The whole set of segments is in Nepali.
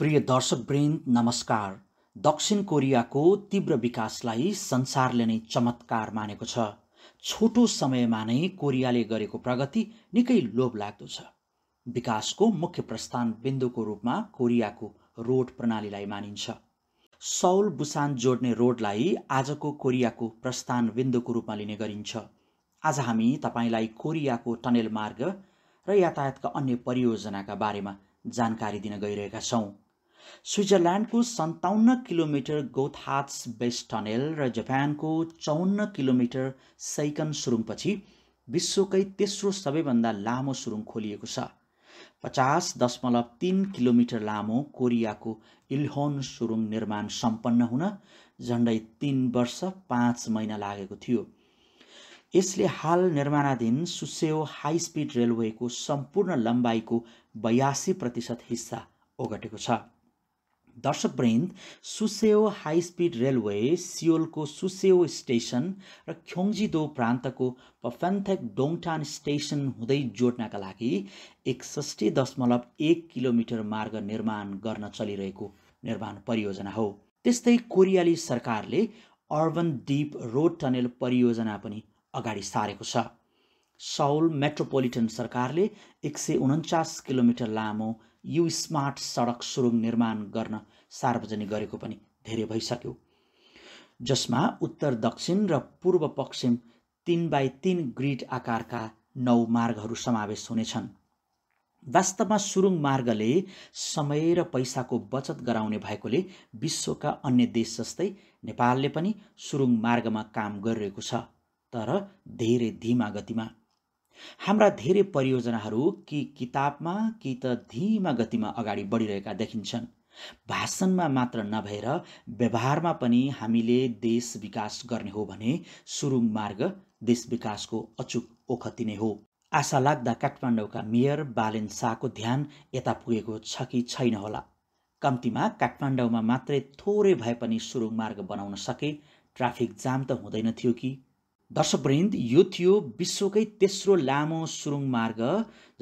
प्रिय दर्शक दर्शकवृन्द नमस्कार दक्षिण कोरियाको तीव्र विकासलाई संसारले नै चमत्कार मानेको छ छोटो समयमा नै कोरियाले गरेको प्रगति निकै लोभलाग्दो छ विकासको मुख्य प्रस्थान बिन्दुको रूपमा कोरियाको रोड प्रणालीलाई मानिन्छ सौल बुसान जोड्ने रोडलाई आजको कोरियाको प्रस्थान बिन्दुको रूपमा लिने गरिन्छ आज हामी तपाईँलाई कोरियाको टनेल मार्ग र यातायातका अन्य परियोजनाका बारेमा जानकारी दिन गइरहेका छौँ स्विजरल्यान्डको सन्ताउन्न किलोमिटर गोथात्स बेस्ट टनेल र जापानको चौन्न किलोमिटर सैकन सुरुङपछि विश्वकै तेस्रो सबैभन्दा लामो सुरुङ खोलिएको छ पचास दशमलव तिन किलोमिटर लामो कोरियाको इल्होन सुरुङ निर्माण सम्पन्न हुन झन्डै तिन वर्ष पाँच महिना लागेको थियो यसले हाल निर्माणाधीन सुसेओ हाई स्पिड रेलवेको सम्पूर्ण लम्बाइको बयासी प्रतिशत हिस्सा ओगटेको छ दर्शक दर्शकवृन्द सुसेओ हाई स्पिड रेलवे सियोलको सुसेओ स्टेसन र ख्योङ्जिदो प्रान्तको पफेन्थेक डोङटान स्टेसन हुँदै जोड्नका लागि एकसठी दशमलव एक किलोमिटर मार्ग निर्माण गर्न चलिरहेको निर्माण परियोजना हो त्यस्तै कोरियाली सरकारले अर्बन डिप रोड टनेल परियोजना पनि अगाडि सारेको छ साउल मेट्रोपोलिटन सरकारले एक सय उन्चास किलोमिटर लामो यु स्मार्ट सडक सुरुङ निर्माण गर्न सार्वजनिक गरेको पनि धेरै भइसक्यो जसमा उत्तर दक्षिण र पूर्व पश्चिम तिन बाई तिन ग्रिड आकारका नौ मार्गहरू समावेश हुनेछन् वास्तवमा सुरुङ मार्गले समय र पैसाको बचत गराउने भएकोले विश्वका अन्य देश जस्तै नेपालले पनि सुरुङ मार्गमा काम गरिरहेको छ तर धेरै धीमा गतिमा हाम्रा धेरै परियोजनाहरू कि किताबमा कि त धीमा गतिमा अगाडि बढिरहेका देखिन्छन् भाषणमा मात्र नभएर व्यवहारमा पनि हामीले देश विकास गर्ने हो भने सुरुङ मार्ग देश विकासको अचुक ओखति नै हो आशा लाग्दा काठमाडौँका मेयर बालेन शाहको ध्यान यता पुगेको छ कि छैन होला कम्तीमा काठमाडौँमा मात्रै थोरै भए पनि सुरुङ मार्ग बनाउन सके ट्राफिक जाम त हुँदैन थियो कि दर्शकवृन्द यो थियो विश्वकै तेस्रो लामो सुरुङ मार्ग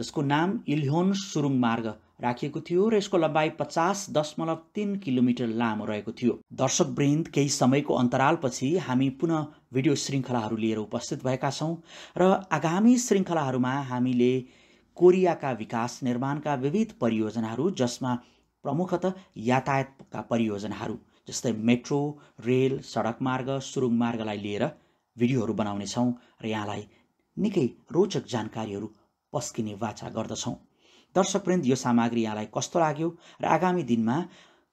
जसको नाम इलहोन सुरुङ मार्ग राखिएको थियो र यसको लम्बाइ पचास दशमलव तिन किलोमिटर लामो रहेको थियो दर्शकवृन्द केही समयको अन्तरालपछि हामी पुनः भिडियो श्रृङ्खलाहरू लिएर उपस्थित भएका छौँ र आगामी श्रृङ्खलाहरूमा हामीले कोरियाका विकास निर्माणका विविध परियोजनाहरू जसमा प्रमुखत यातायातका परियोजनाहरू जस्तै मेट्रो रेल सडक मार्ग सुरुङ मार्गलाई लिएर भिडियोहरू बनाउनेछौँ र यहाँलाई निकै रोचक जानकारीहरू पस्किने वाचा गर्दछौँ दर्शकवृन्द यो सामग्री यहाँलाई कस्तो लाग्यो र आगामी दिनमा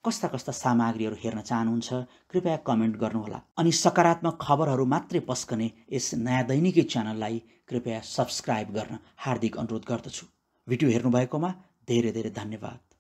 कस्ता कस्ता सामग्रीहरू हेर्न चाहनुहुन्छ कृपया कमेन्ट गर्नुहोला अनि सकारात्मक खबरहरू मात्रै पस्कने यस नयाँ दैनिकी च्यानललाई कृपया सब्सक्राइब गर्न हार्दिक अनुरोध गर्दछु भिडियो हेर्नुभएकोमा धेरै धेरै धन्यवाद